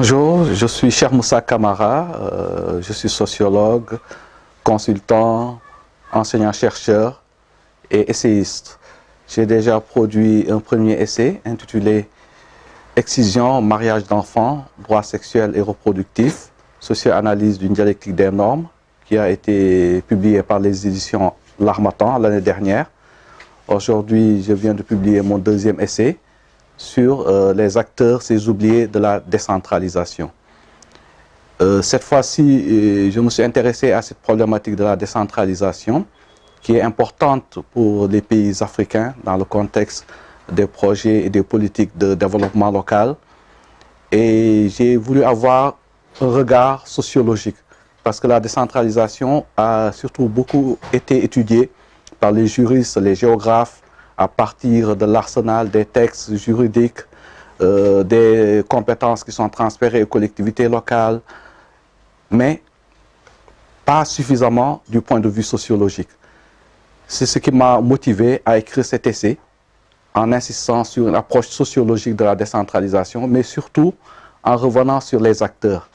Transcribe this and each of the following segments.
Bonjour, je suis Cher Moussa Kamara, euh, je suis sociologue, consultant, enseignant-chercheur et essayiste. J'ai déjà produit un premier essai intitulé « Excision, mariage d'enfants, droits sexuels et reproductifs, socio-analyse d'une dialectique des normes » qui a été publié par les éditions L'Armatan l'année dernière. Aujourd'hui, je viens de publier mon deuxième essai sur euh, les acteurs, ces oubliés de la décentralisation. Euh, cette fois-ci, euh, je me suis intéressé à cette problématique de la décentralisation qui est importante pour les pays africains dans le contexte des projets et des politiques de développement local. Et j'ai voulu avoir un regard sociologique parce que la décentralisation a surtout beaucoup été étudiée par les juristes, les géographes, à partir de l'arsenal des textes juridiques, euh, des compétences qui sont transférées aux collectivités locales, mais pas suffisamment du point de vue sociologique. C'est ce qui m'a motivé à écrire cet essai en insistant sur une approche sociologique de la décentralisation, mais surtout en revenant sur les acteurs.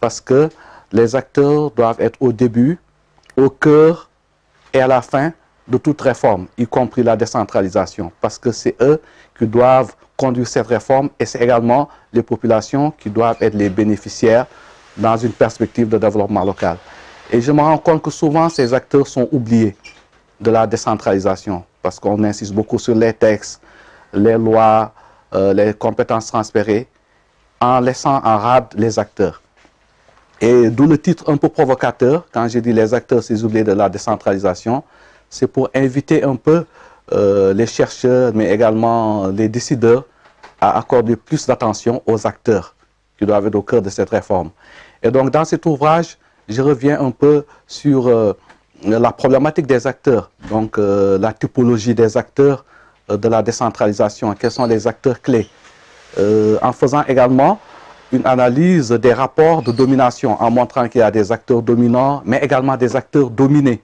Parce que les acteurs doivent être au début, au cœur et à la fin de toute réforme, y compris la décentralisation, parce que c'est eux qui doivent conduire cette réforme et c'est également les populations qui doivent être les bénéficiaires dans une perspective de développement local. Et je me rends compte que souvent ces acteurs sont oubliés de la décentralisation, parce qu'on insiste beaucoup sur les textes, les lois, euh, les compétences transférées, en laissant en rade les acteurs. Et d'où le titre un peu provocateur, quand j'ai dit les acteurs, c'est oubliés de la décentralisation, c'est pour inviter un peu euh, les chercheurs, mais également les décideurs, à accorder plus d'attention aux acteurs qui doivent être au cœur de cette réforme. Et donc, dans cet ouvrage, je reviens un peu sur euh, la problématique des acteurs, donc euh, la typologie des acteurs de la décentralisation, quels sont les acteurs clés, en faisant également une analyse des rapports de domination, en montrant qu'il y a des acteurs dominants, mais également des acteurs dominés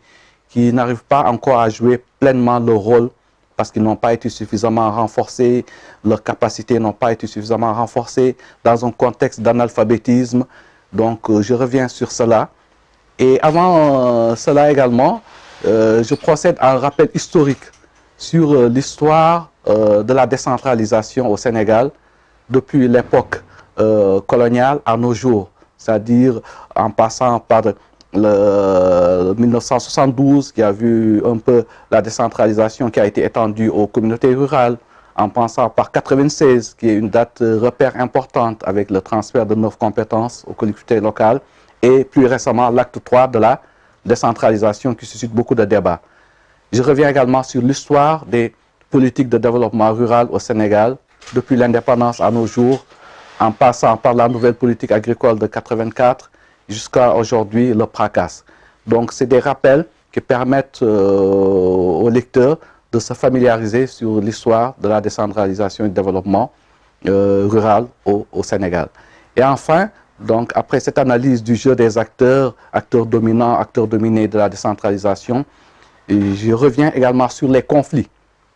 qui n'arrivent pas encore à jouer pleinement leur rôle parce qu'ils n'ont pas été suffisamment renforcés, leurs capacités n'ont pas été suffisamment renforcées dans un contexte d'analphabétisme. Donc, euh, je reviens sur cela. Et avant euh, cela également, euh, je procède à un rappel historique sur l'histoire de la décentralisation au Sénégal depuis l'époque coloniale à nos jours, c'est-à-dire en passant par le 1972 qui a vu un peu la décentralisation qui a été étendue aux communautés rurales, en passant par 96 qui est une date euh, repère importante avec le transfert de neuf compétences aux collectivités locales, et plus récemment l'acte 3 de la décentralisation qui suscite beaucoup de débats. Je reviens également sur l'histoire des politiques de développement rural au Sénégal depuis l'indépendance à nos jours, en passant par la nouvelle politique agricole de 84, jusqu'à aujourd'hui le PRACAS. Donc, c'est des rappels qui permettent euh, aux lecteurs de se familiariser sur l'histoire de la décentralisation et du développement euh, rural au, Sénégal. Et enfin, donc, après cette analyse du jeu des acteurs, acteurs dominants, acteurs dominés de la décentralisation, je reviens également sur les conflits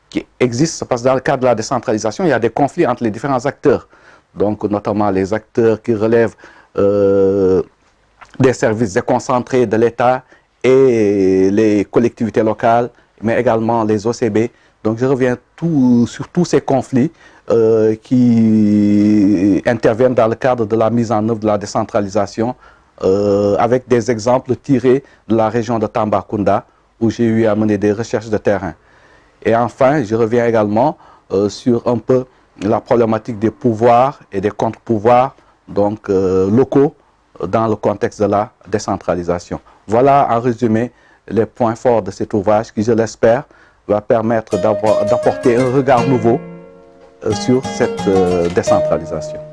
qui existent, parce que dans le cadre de la décentralisation, il y a des conflits entre les différents acteurs, donc notamment les acteurs qui relèvent euh, des services déconcentrés de l'État et les collectivités locales, mais également les OCB. Donc je reviens sur tous ces conflits euh, qui interviennent dans le cadre de la mise en œuvre de la décentralisation, euh, avec des exemples tirés de la région de Tambacounda, où j'ai eu à mener des recherches de terrain. Et enfin, je reviens également euh, sur un peu la problématique des pouvoirs et des contre-pouvoirs donc locaux dans le contexte de la décentralisation. Voilà en résumé les points forts de cet ouvrage qui, je l'espère, va permettre d'apporter un regard nouveau euh, sur cette euh, décentralisation.